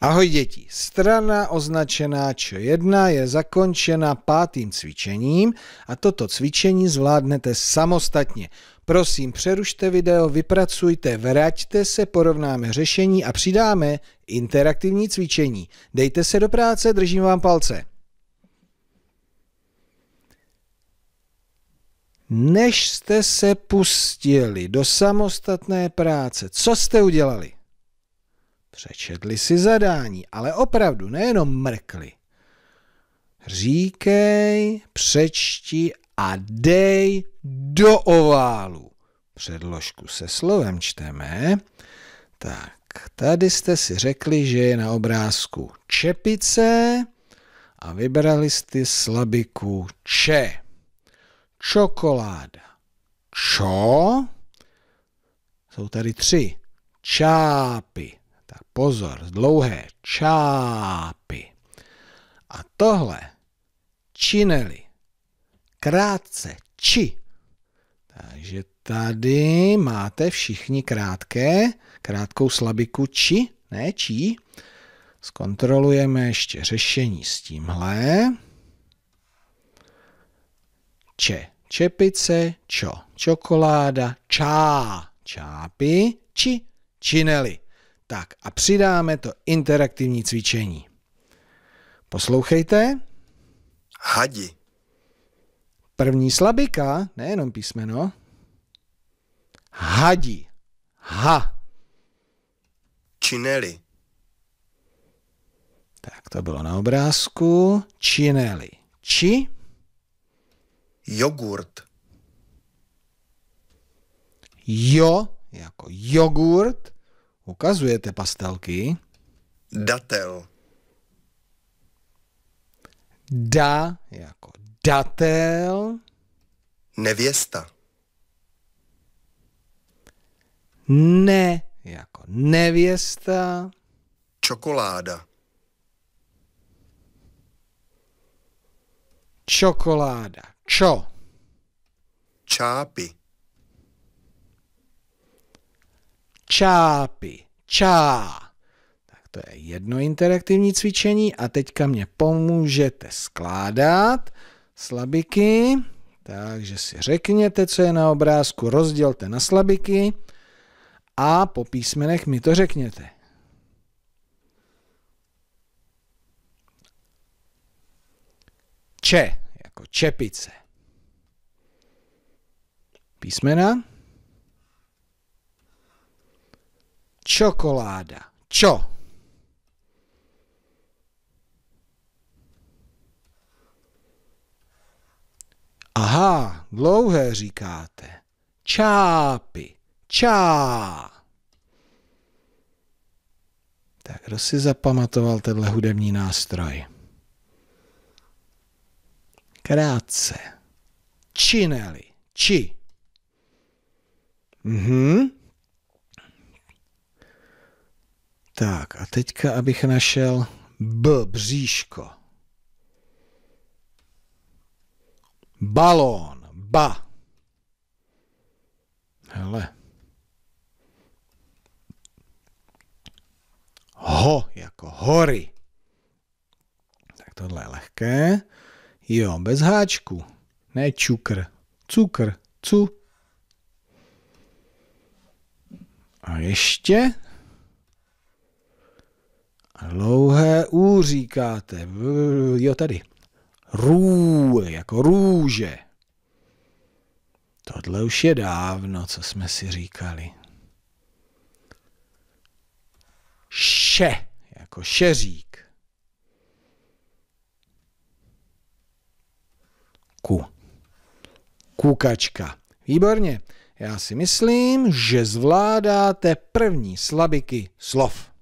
Ahoj děti, strana označená Č1 je zakončena pátým cvičením a toto cvičení zvládnete samostatně. Prosím, přerušte video, vypracujte, vraťte se, porovnáme řešení a přidáme interaktivní cvičení. Dejte se do práce, držím vám palce. Než jste se pustili do samostatné práce, co jste udělali? Přečetli si zadání, ale opravdu nejenom mrkli. Říkej, přečti a dej do oválu. Předložku se slovem čteme. Tak, tady jste si řekli, že je na obrázku čepice a vybrali jste slabiku če. Čokoláda. Čo? Jsou tady tři. Čápy tak pozor, dlouhé čápy. A tohle čineli. krátce či. Takže tady máte všichni krátké, krátkou slabiku či, ne či. Zkontrolujeme ještě řešení s tímhle. Če, čepice, čo, čokoláda, čá, čápy, či, čineli. Tak a přidáme to interaktivní cvičení. Poslouchejte. Hadi. První slabika, nejenom písmeno. Hadi. Ha. Čineli. Tak to bylo na obrázku. Čineli. Či. Jogurt. Jo jako jogurt. Ukazujete pastelky. Datel. Da jako datel. Nevěsta. Ne jako nevěsta. Čokoláda. Čokoláda. Čo? Čápy. čápy, čá. Tak to je jedno interaktivní cvičení a teďka mě pomůžete skládat slabiky. Takže si řekněte, co je na obrázku, rozdělte na slabiky a po písmenech mi to řekněte. Če, jako čepice. Písmena. Čokoláda. Čo? Aha, dlouhé říkáte. Čápy. Čá. Tak kdo si zapamatoval tenhle hudební nástroj? Krátce. Čineli. Či. Mhm. Tak a teďka, abych našel B, bříško. Balón, ba. Hele. Ho, jako hory. Tak tohle je lehké. Jo, bez háčku. Ne čukr. Cukr. Cu. A ještě Dlouhé ú říkáte. Jo, tady. Rů, jako růže. Tohle už je dávno, co jsme si říkali. Še, jako šeřík. Ku. Kukačka. Výborně. Já si myslím, že zvládáte první slabiky slov.